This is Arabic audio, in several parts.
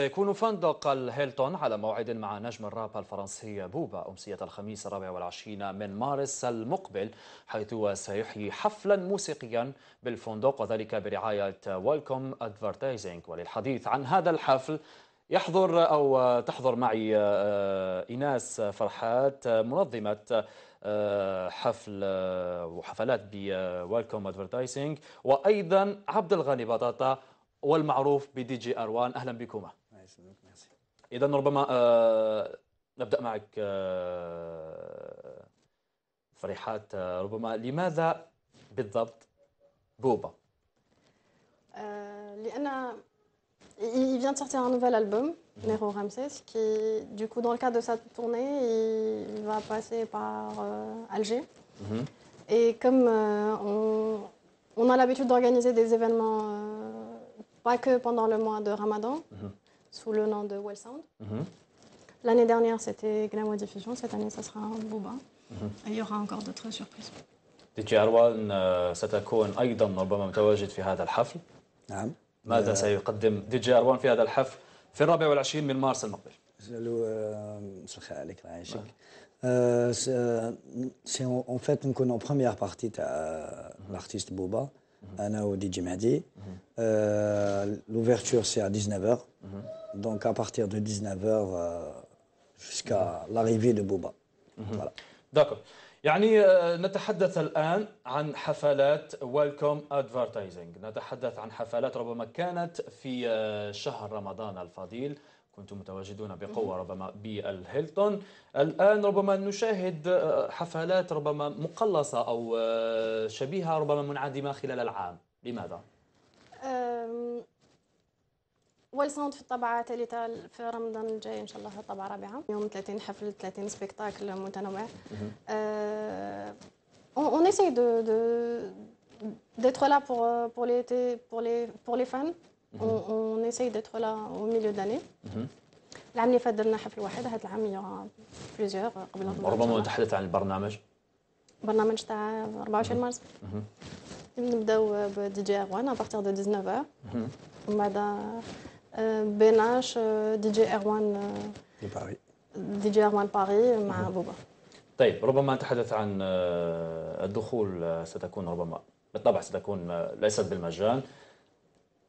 سيكون فندق الهيلتون على موعد مع نجم الراب الفرنسي بوبا أمسية الخميس الرابع والعشرين من مارس المقبل حيث سيحيي حفلا موسيقيا بالفندق وذلك برعاية ويلكوم ادفرتايزنج وللحديث عن هذا الحفل يحضر أو تحضر معي آه، إناس فرحات آه، منظمة آه، حفل وحفلات بويلكوم ادفرتايزنج وأيضا عبد الغني بطاطا والمعروف بدي جي اروان اهلا بكما الله يسلمك ميرسي اذا ربما آه نبدا معك آه فريحات آه ربما لماذا بالضبط بوبا لان il vient de sortir un nouvel album, mhm. Nero Ramses, qui, du coup, dans le cadre de sa tournée, il va passer par euh, Alger. Mhm. Et comme euh, on, on, a l'habitude d'organiser des événements, euh, pas que pendant le mois de Ramadan, mhm sous le nom de Well Sound. Mhm. L'année dernière, c'était Glamour Diffusion. Cette année, ça sera Booba. Mhm. il y aura encore d'autres surprises. DJ جي أروان ستكون ايضا ربما متواجد في هذا الحفل نعم ماذا سيقدم دي جي في هذا الحفل في l'artiste Boba. انا وديجي مهدي لوفرتور سي ا 19h دونك ا بارتير دو 19h جوسكا لاريفي دو بوبا فوالا داكور يعني نتحدث الآن عن حفلات ويلكم ادفرتايزنج نتحدث عن حفلات ربما كانت في آه، شهر رمضان الفضيل كنتم متواجدون بقوة ربما بالهيلتون الآن ربما نشاهد آه، حفلات ربما مقلصة أو آه، شبيهة ربما منعدمة خلال العام لماذا؟ والساوند في الطبعة الثالثة في رمضان الجاي إن شاء الله في الطبعة الرابعة يوم 30 حفل 30 سبيكتاكل متنوع أه on essaie de d'être là pour pour les pour les pour les fans اون اساي ديدخلها او ميليو داني العام اللي فات درنا حفل واحد هذا العام بليزيور قبل ربما نتحدث عن البرنامج برنامج تاع 24 مارس نبداو بدي جي اروان ابارتيغ دو 19 ومن بعد بيناش دي جي اروان باري دي جي اغوان باري مع بوبا طيب ربما نتحدث عن الدخول ستكون ربما بالطبع ستكون ليست بالمجان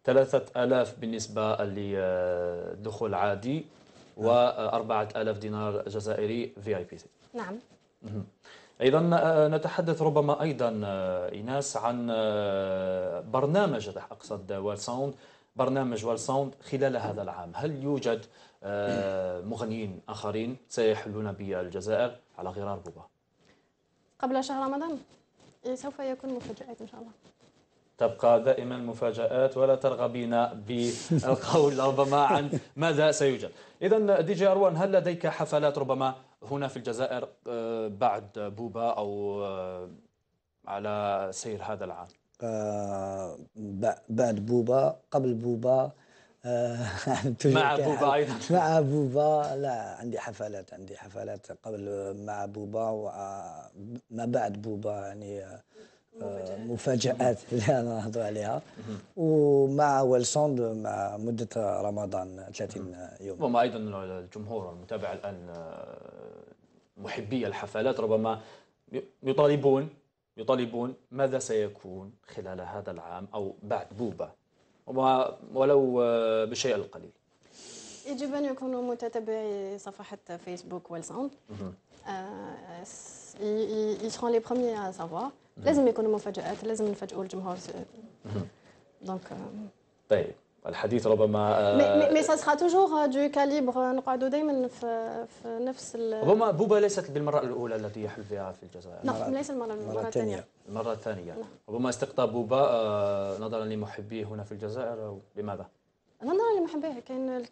ثلاثة ألاف بالنسبة للدخول عادي نعم. وأربعة ألاف دينار جزائري في اي بي سي نعم ايضا آه، نتحدث ربما ايضا ايناس آه، عن آه، برنامج اقصد وال ساوند برنامج وال ساوند خلال هذا العام هل يوجد مغنيين اخرين سيحلون بالجزائر على غرار بوبا قبل شهر رمضان إيه، سوف يكون مفاجاه ان شاء الله تبقى دائما مفاجآت ولا ترغبين بالقول ربما عن ماذا سيوجد إذا دي جي أروان هل لديك حفلات ربما هنا في الجزائر آه، بعد بوبا أو آه، على سير هذا العام آه، بعد بوبا قبل بوبا مع بوبا ايضا مع بوبا لا عندي حفلات عندي حفلات قبل مع بوبا وما بعد بوبا يعني مفاجآت اللي انا نهضر عليها ومع ويلسوند مع مده رمضان 30 يوم وما ايضا الجمهور المتابع الان آه، محبي الحفلات ربما يطالبون يطالبون ماذا سيكون خلال هذا العام او بعد بوبا ولو آه، بشيء القليل يجب ان يكونوا متتبعي صفحه فيسبوك والساوند Euh, ils seront لي premiers à savoir mhm. لازم يكونوا مفاجآت لازم نفاجئوا الجمهور دونك mhm. euh, طيب الحديث ربما مي مي سا سرا توجور دو كاليبر نقعدوا دائما في في نفس ربما بوبا ليست بالمره الاولى التي يحل فيها في الجزائر نعم ليس المره المره الثانيه المره الثانيه نعم. ربما استقطاب بوبا آه، نظرا لمحبيه هنا في الجزائر لماذا؟ انا نرى اللي محبيه كاين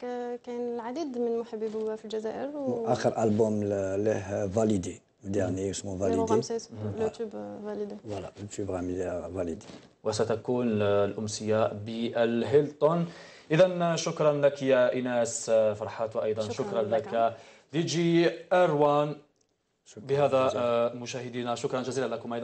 كاين العديد من محبي بوبا في الجزائر و... اخر البوم له فاليدي ديرني يعني إيه اسمه فاليدي لو تيوب فاليدي فوالا لو تيوب فاليدي وستكون الامسيه بالهيلتون اذا شكرا لك يا ايناس فرحات وايضا شكرا, شكرا لك, لك دي جي اروان بهذا آه، مشاهدينا شكرا جزيلا لكم ايضا